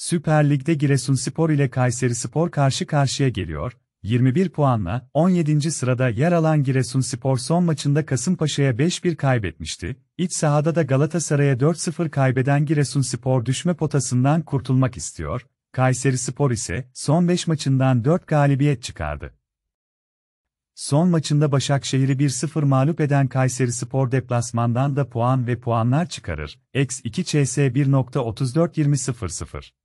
Süper Lig'de Giresunspor ile Kayserispor karşı karşıya geliyor. 21 puanla 17. sırada yer alan Giresunspor son maçında Kasımpaşa'ya 5-1 kaybetmişti. İç sahada da Galatasaray'a 4-0 kaybeden Giresunspor düşme potasından kurtulmak istiyor. Kayserispor ise son 5 maçından 4 galibiyet çıkardı. Son maçında Başakşehir'i 1-0 mağlup eden Kayseri Spor deplasmandan da puan ve puanlar çıkarır. X2 CS 1.34 20.00